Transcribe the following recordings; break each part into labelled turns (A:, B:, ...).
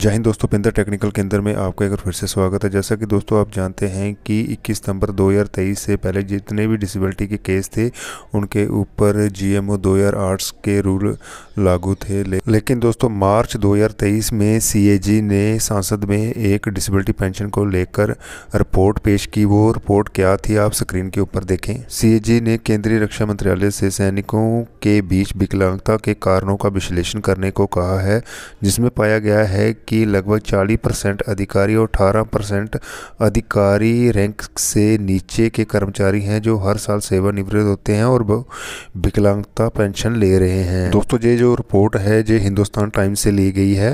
A: जय हिंद दोस्तों पिंदर टेक्निकल के अंदर में आपका एक बार फिर से स्वागत है जैसा कि दोस्तों आप जानते हैं कि 21 सितंबर 2023 से पहले जितने भी डिसेबिलिटी के केस थे उनके ऊपर जीएमओ 2008 के रूल लागू थे ले, लेकिन दोस्तों मार्च 2023 में सीएजी ने संसद में एक डिसेबिलिटी पेंशन को लेकर रिपोर्ट पेश की वो रिपोर्ट क्या थी आप स्क्रीन के ऊपर देखें सी ने केंद्रीय रक्षा मंत्रालय से सैनिकों के बीच विकलांगता के कारणों का विश्लेषण करने को कहा है जिसमें पाया गया है कि लगभग 40 परसेंट अधिकारी और 18 परसेंट अधिकारी रैंक से नीचे के कर्मचारी हैं जो हर साल सेवानिवृत्त होते हैं और विकलांगता पेंशन ले रहे हैं दोस्तों ये जो रिपोर्ट है ये हिंदुस्तान टाइम्स से ली गई है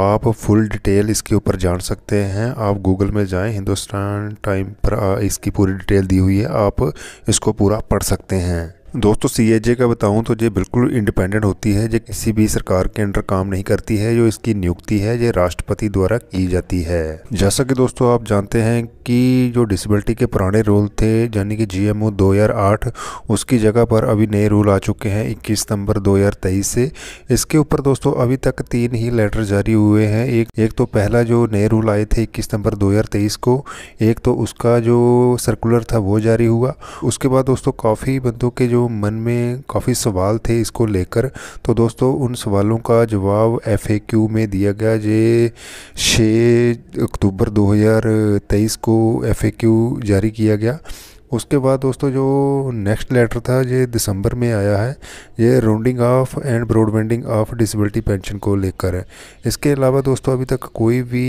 A: आप फुल डिटेल इसके ऊपर जान सकते हैं आप गूगल में जाएं हिंदुस्तान टाइम पर इसकी पूरी डिटेल दी हुई है आप इसको पूरा पढ़ सकते हैं दोस्तों सी का बताऊं तो ये बिल्कुल इंडिपेंडेंट होती है ये किसी भी सरकार के अंडर काम नहीं करती है जो इसकी नियुक्ति है ये राष्ट्रपति द्वारा की जाती है जैसा कि दोस्तों आप जानते हैं कि जो डिसेबिलिटी के पुराने रूल थे यानी कि जी एम उसकी जगह पर अभी नए रूल आ चुके हैं इक्कीस सितम्बर दो से इसके ऊपर दोस्तों अभी तक तीन ही लेटर जारी हुए हैं एक एक तो पहला जो नए रूल आए थे इक्कीस सितम्बर दो को एक तो उसका जो सर्कुलर था वो जारी हुआ उसके बाद दोस्तों काफ़ी बंदों के जो मन में काफ़ी सवाल थे इसको लेकर तो दोस्तों उन सवालों का जवाब एफ में दिया गया जे छः अक्टूबर 2023 को एफ जारी किया गया उसके बाद दोस्तों जो नेक्स्ट लेटर था ये दिसंबर में आया है ये rounding off and broadbanding of disability pension को लेकर है इसके अलावा दोस्तों अभी तक कोई भी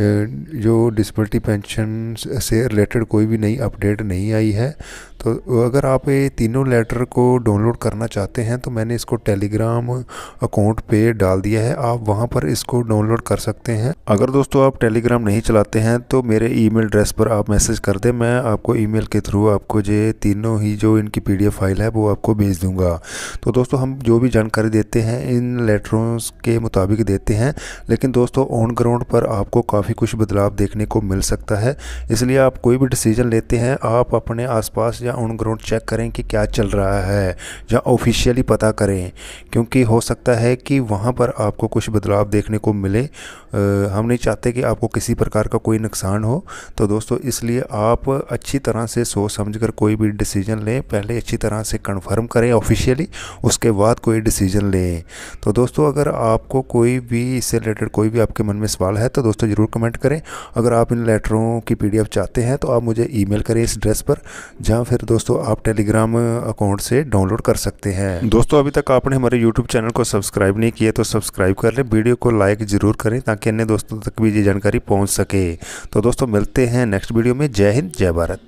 A: जो डिसेबिलिटी पेंशन से रिलेटेड कोई भी नई अपडेट नहीं आई है तो अगर आप ये तीनों लेटर को डाउनलोड करना चाहते हैं तो मैंने इसको टेलीग्राम अकाउंट पे डाल दिया है आप वहाँ पर इसको डाउनलोड कर सकते हैं अगर दोस्तों आप टेलीग्राम नहीं चलाते हैं तो मेरे ईमेल एड्रेस पर आप मैसेज कर दें मैं आपको ईमेल के थ्रू आपको जो तीनों ही जो इनकी पी फाइल है वो आपको भेज दूँगा तो दोस्तों हम जो भी जानकारी देते हैं इन लेटरों के मुताबिक देते हैं लेकिन दोस्तों ऑन ग्राउंड पर आपको काफ़ी कुछ बदलाव देखने को मिल सकता है इसलिए आप कोई भी डिसीजन लेते हैं आप अपने आसपास या ऑन ग्राउंड चेक करें कि क्या चल रहा है या ऑफिशियली पता करें क्योंकि हो सकता है कि वहाँ पर आपको कुछ बदलाव देखने को मिले आ, हम नहीं चाहते कि आपको किसी प्रकार का कोई नुकसान हो तो दोस्तों इसलिए आप अच्छी तरह से सोच समझ कर कोई भी डिसीजन लें पहले अच्छी तरह से कंफर्म करें ऑफिशियली उसके बाद कोई डिसीजन लें तो दोस्तों अगर आपको कोई भी इससे रिलेटेड कोई भी आपके मन में सवाल है तो दोस्तों ज़रूर कमेंट करें अगर आप इन लेटरों की पी चाहते हैं तो आप मुझे ई करें इस ड्रेस पर जहाँ फिर दोस्तों आप टेलीग्राम अकाउंट से डाउनलोड कर सकते हैं दोस्तों अभी तक आपने हमारे यूट्यूब चैनल को सब्सक्राइब नहीं किया तो सब्सक्राइब कर लें वीडियो को लाइक ज़रूर करें ताकि अन्य दोस्तों तक भी ये जानकारी पहुँच सके तो दोस्तों मिलते हैं नेक्स्ट वीडियो में जय हिंद जय भारत